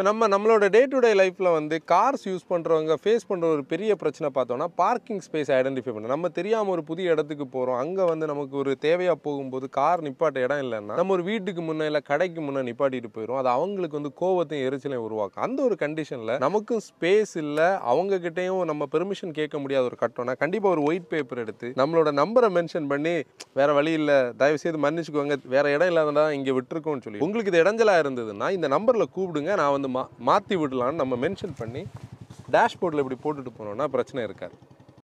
இப்போ நம்ம நம்மளோட டே டு டே லைஃப்பில் வந்து கார்ஸ் யூஸ் பண்ணுறவங்க ஃபேஸ் பண்ணுற ஒரு பெரிய பிரச்சனை பார்த்தோன்னா பார்க்கிங் ஸ்பேஸ் ஐடென்டிஃபை பண்ண நம்ம தெரியாமல் ஒரு புதிய இடத்துக்கு போகிறோம் அங்கே வந்து நமக்கு ஒரு தேவையாக போகும்போது கார் நிப்பாட்ட இடம் இல்லைன்னா நம்ம ஒரு வீட்டுக்கு முன்னே இல்லை கடைக்கு முன்னே நிப்பாட்டிட்டு போயிடும் அது அவங்களுக்கு வந்து கோவத்தையும் எரிச்சலையும் உருவாக்கும் அந்த ஒரு கண்டிஷனில் நமக்கும் ஸ்பேஸ் இல்லை அவங்கக்கிட்டேயும் நம்ம பெர்மிஷன் கேட்க முடியாத ஒரு கட்டம்னா கண்டிப்பாக ஒரு ஒயிட் பேப்பர் எடுத்து நம்மளோட நம்பரை மென்ஷன் பண்ணி வேற வழி இல்லை தயவுசெய்து மன்னிச்சுக்கோங்க வேற இடம் இல்லாததான் இங்கே விட்டுருக்கோம்னு சொல்லி உங்களுக்கு இது இடைஞ்சலாக இருந்ததுன்னா இந்த நம்பரில் கூப்பிடுங்க நான் வந்து மா மாற்றி விடலான்னு நம்ம மென்ஷன் பண்ணி டேஷ்போர்டில் இப்படி போட்டுட்டு போனோம்னா பிரச்சனை இருக்காது